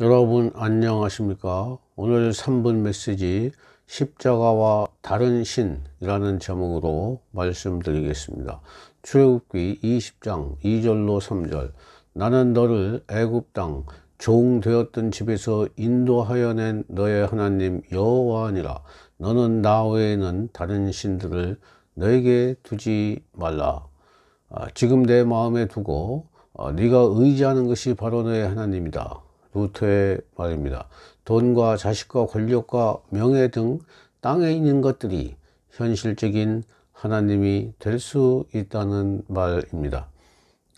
여러분 안녕하십니까 오늘 3분 메시지 십자가와 다른 신이라는 제목으로 말씀드리겠습니다 출애굽기 20장 2절로 3절 나는 너를 애굽 땅 종되었던 집에서 인도하여 낸 너의 하나님 여호와니라 너는 나 외에는 다른 신들을 너에게 두지 말라 아, 지금 내 마음에 두고 어, 네가 의지하는 것이 바로 너의 하나님이다 부터의 말입니다. 돈과 자식과 권력과 명예 등 땅에 있는 것들이 현실적인 하나님이 될 수 있다는 말입니다.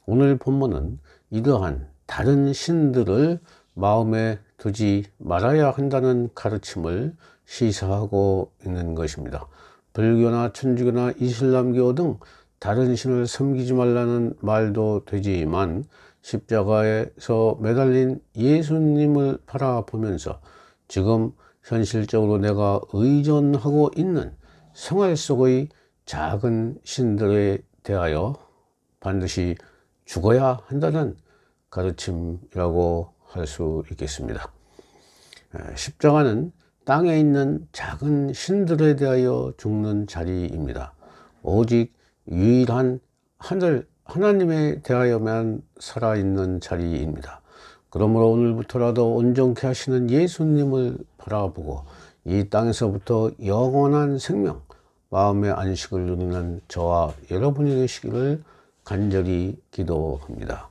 오늘 본문은 이러한 다른 신들을 마음에 두지 말아야 한다는 가르침을 시사하고 있는 것입니다. 불교나 천주교나 이슬람교 등 다른 신을 섬기지 말라는 말도 되지만 십자가에서 매달린 예수님을 바라보면서 지금 현실적으로 내가 의존하고 있는 생활 속의 작은 신들에 대하여 반드시 죽어야 한다는 가르침이라고 할 수 있겠습니다. 십자가는 땅에 있는 작은 신들에 대하여 죽는 자리입니다. 오직 유일한 하늘 하나님에 대하여만 살아있는 자리입니다. 그러므로 오늘부터라도 온전케 하시는 예수님을 바라보고 이 땅에서부터 영원한 생명, 마음의 안식을 누리는 저와 여러분이 되시기를 간절히 기도합니다.